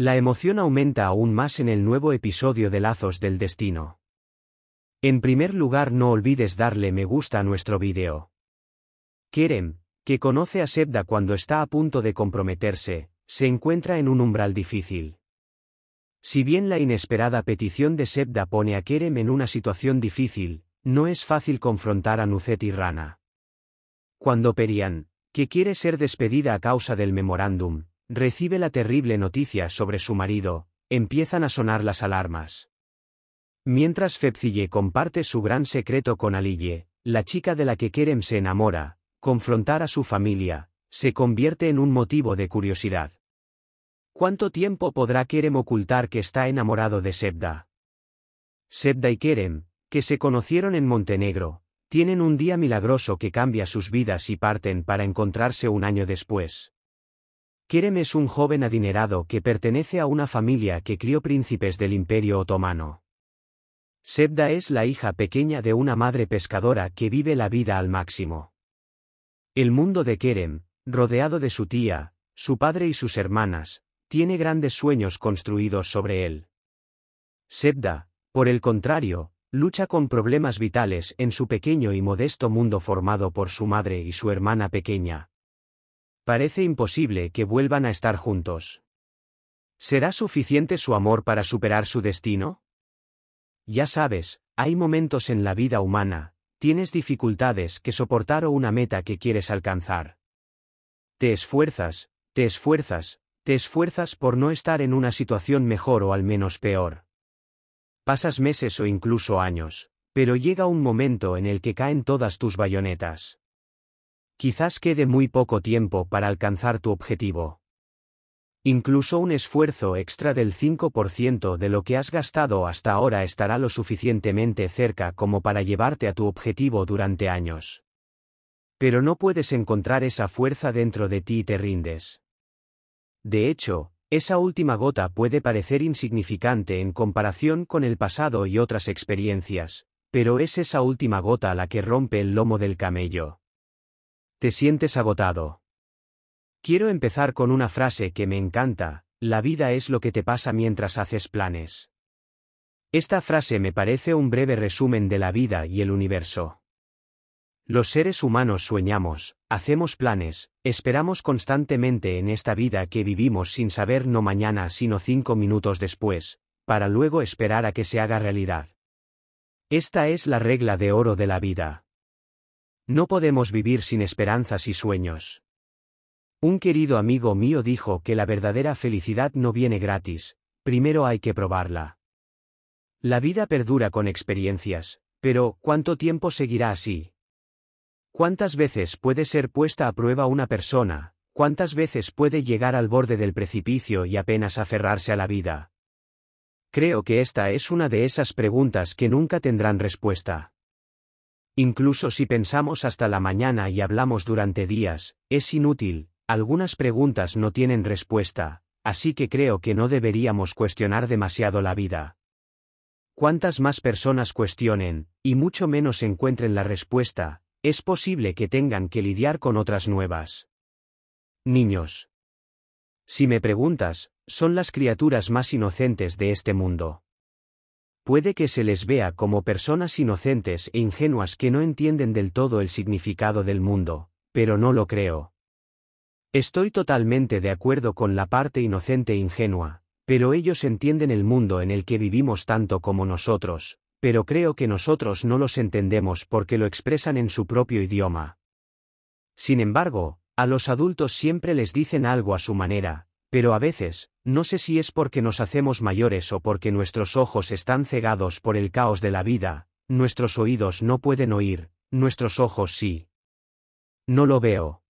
La emoción aumenta aún más en el nuevo episodio de Lazos del Destino. En primer lugar no olvides darle me gusta a nuestro video. Kerem, que conoce a Sebda cuando está a punto de comprometerse, se encuentra en un umbral difícil. Si bien la inesperada petición de Sebda pone a Kerem en una situación difícil, no es fácil confrontar a Nucet y Rana. Cuando Perian, que quiere ser despedida a causa del memorándum, recibe la terrible noticia sobre su marido, empiezan a sonar las alarmas. Mientras Fepcille comparte su gran secreto con Aliye, la chica de la que Kerem se enamora, confrontar a su familia, se convierte en un motivo de curiosidad. ¿Cuánto tiempo podrá Kerem ocultar que está enamorado de Sebda? Sebda y Kerem, que se conocieron en Montenegro, tienen un día milagroso que cambia sus vidas y parten para encontrarse un año después. Kerem es un joven adinerado que pertenece a una familia que crió príncipes del Imperio Otomano. Sebda es la hija pequeña de una madre pescadora que vive la vida al máximo. El mundo de Kerem, rodeado de su tía, su padre y sus hermanas, tiene grandes sueños construidos sobre él. Sebda, por el contrario, lucha con problemas vitales en su pequeño y modesto mundo formado por su madre y su hermana pequeña, Parece imposible que vuelvan a estar juntos. ¿Será suficiente su amor para superar su destino? Ya sabes, hay momentos en la vida humana, tienes dificultades que soportar o una meta que quieres alcanzar. Te esfuerzas, te esfuerzas, te esfuerzas por no estar en una situación mejor o al menos peor. Pasas meses o incluso años, pero llega un momento en el que caen todas tus bayonetas. Quizás quede muy poco tiempo para alcanzar tu objetivo. Incluso un esfuerzo extra del 5% de lo que has gastado hasta ahora estará lo suficientemente cerca como para llevarte a tu objetivo durante años. Pero no puedes encontrar esa fuerza dentro de ti y te rindes. De hecho, esa última gota puede parecer insignificante en comparación con el pasado y otras experiencias, pero es esa última gota la que rompe el lomo del camello. Te sientes agotado. Quiero empezar con una frase que me encanta, la vida es lo que te pasa mientras haces planes. Esta frase me parece un breve resumen de la vida y el universo. Los seres humanos sueñamos, hacemos planes, esperamos constantemente en esta vida que vivimos sin saber no mañana sino cinco minutos después, para luego esperar a que se haga realidad. Esta es la regla de oro de la vida. No podemos vivir sin esperanzas y sueños. Un querido amigo mío dijo que la verdadera felicidad no viene gratis, primero hay que probarla. La vida perdura con experiencias, pero ¿cuánto tiempo seguirá así? ¿Cuántas veces puede ser puesta a prueba una persona? ¿Cuántas veces puede llegar al borde del precipicio y apenas aferrarse a la vida? Creo que esta es una de esas preguntas que nunca tendrán respuesta. Incluso si pensamos hasta la mañana y hablamos durante días, es inútil, algunas preguntas no tienen respuesta, así que creo que no deberíamos cuestionar demasiado la vida. Cuantas más personas cuestionen, y mucho menos encuentren la respuesta, es posible que tengan que lidiar con otras nuevas. Niños. Si me preguntas, son las criaturas más inocentes de este mundo puede que se les vea como personas inocentes e ingenuas que no entienden del todo el significado del mundo, pero no lo creo. Estoy totalmente de acuerdo con la parte inocente e ingenua, pero ellos entienden el mundo en el que vivimos tanto como nosotros, pero creo que nosotros no los entendemos porque lo expresan en su propio idioma. Sin embargo, a los adultos siempre les dicen algo a su manera, pero a veces, no sé si es porque nos hacemos mayores o porque nuestros ojos están cegados por el caos de la vida, nuestros oídos no pueden oír, nuestros ojos sí. No lo veo.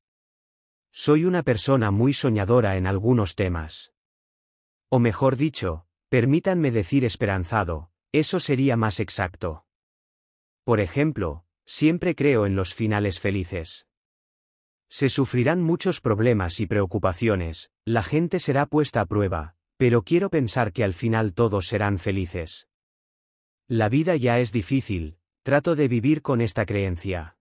Soy una persona muy soñadora en algunos temas. O mejor dicho, permítanme decir esperanzado, eso sería más exacto. Por ejemplo, siempre creo en los finales felices. Se sufrirán muchos problemas y preocupaciones, la gente será puesta a prueba, pero quiero pensar que al final todos serán felices. La vida ya es difícil, trato de vivir con esta creencia.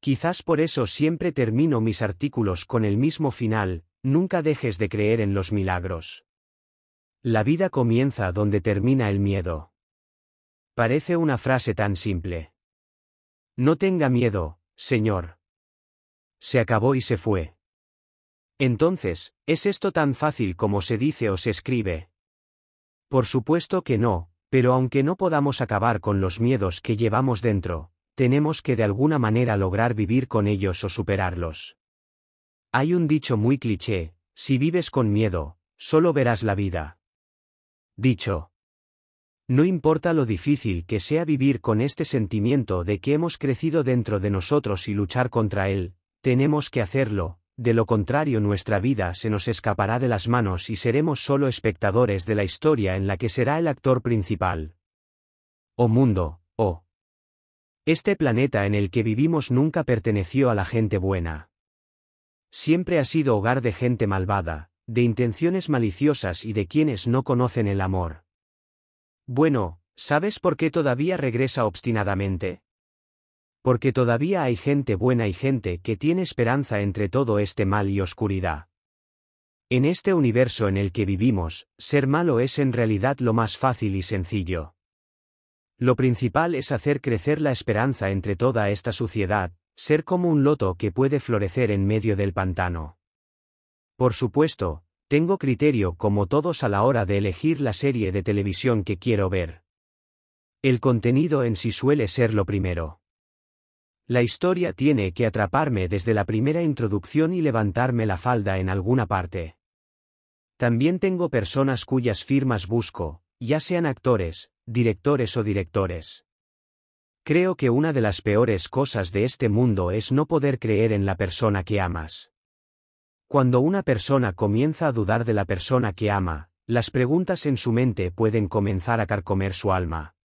Quizás por eso siempre termino mis artículos con el mismo final, nunca dejes de creer en los milagros. La vida comienza donde termina el miedo. Parece una frase tan simple. No tenga miedo, Señor se acabó y se fue. Entonces, ¿es esto tan fácil como se dice o se escribe? Por supuesto que no, pero aunque no podamos acabar con los miedos que llevamos dentro, tenemos que de alguna manera lograr vivir con ellos o superarlos. Hay un dicho muy cliché, si vives con miedo, solo verás la vida. Dicho. No importa lo difícil que sea vivir con este sentimiento de que hemos crecido dentro de nosotros y luchar contra él, tenemos que hacerlo, de lo contrario nuestra vida se nos escapará de las manos y seremos solo espectadores de la historia en la que será el actor principal. Oh mundo, oh. Este planeta en el que vivimos nunca perteneció a la gente buena. Siempre ha sido hogar de gente malvada, de intenciones maliciosas y de quienes no conocen el amor. Bueno, ¿sabes por qué todavía regresa obstinadamente? Porque todavía hay gente buena y gente que tiene esperanza entre todo este mal y oscuridad. En este universo en el que vivimos, ser malo es en realidad lo más fácil y sencillo. Lo principal es hacer crecer la esperanza entre toda esta suciedad, ser como un loto que puede florecer en medio del pantano. Por supuesto, tengo criterio como todos a la hora de elegir la serie de televisión que quiero ver. El contenido en sí suele ser lo primero. La historia tiene que atraparme desde la primera introducción y levantarme la falda en alguna parte. También tengo personas cuyas firmas busco, ya sean actores, directores o directores. Creo que una de las peores cosas de este mundo es no poder creer en la persona que amas. Cuando una persona comienza a dudar de la persona que ama, las preguntas en su mente pueden comenzar a carcomer su alma.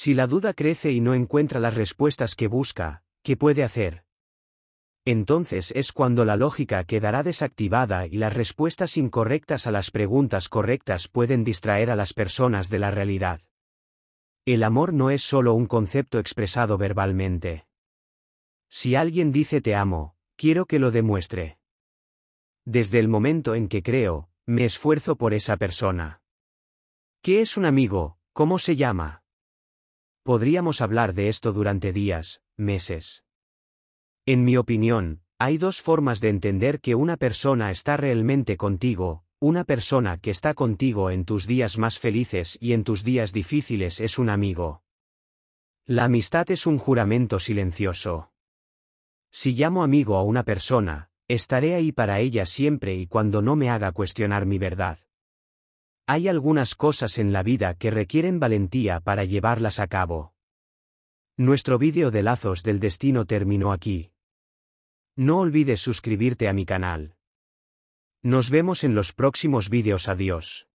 Si la duda crece y no encuentra las respuestas que busca, ¿qué puede hacer? Entonces es cuando la lógica quedará desactivada y las respuestas incorrectas a las preguntas correctas pueden distraer a las personas de la realidad. El amor no es solo un concepto expresado verbalmente. Si alguien dice te amo, quiero que lo demuestre. Desde el momento en que creo, me esfuerzo por esa persona. ¿Qué es un amigo? ¿Cómo se llama? Podríamos hablar de esto durante días, meses. En mi opinión, hay dos formas de entender que una persona está realmente contigo, una persona que está contigo en tus días más felices y en tus días difíciles es un amigo. La amistad es un juramento silencioso. Si llamo amigo a una persona, estaré ahí para ella siempre y cuando no me haga cuestionar mi verdad. Hay algunas cosas en la vida que requieren valentía para llevarlas a cabo. Nuestro vídeo de lazos del destino terminó aquí. No olvides suscribirte a mi canal. Nos vemos en los próximos vídeos. Adiós.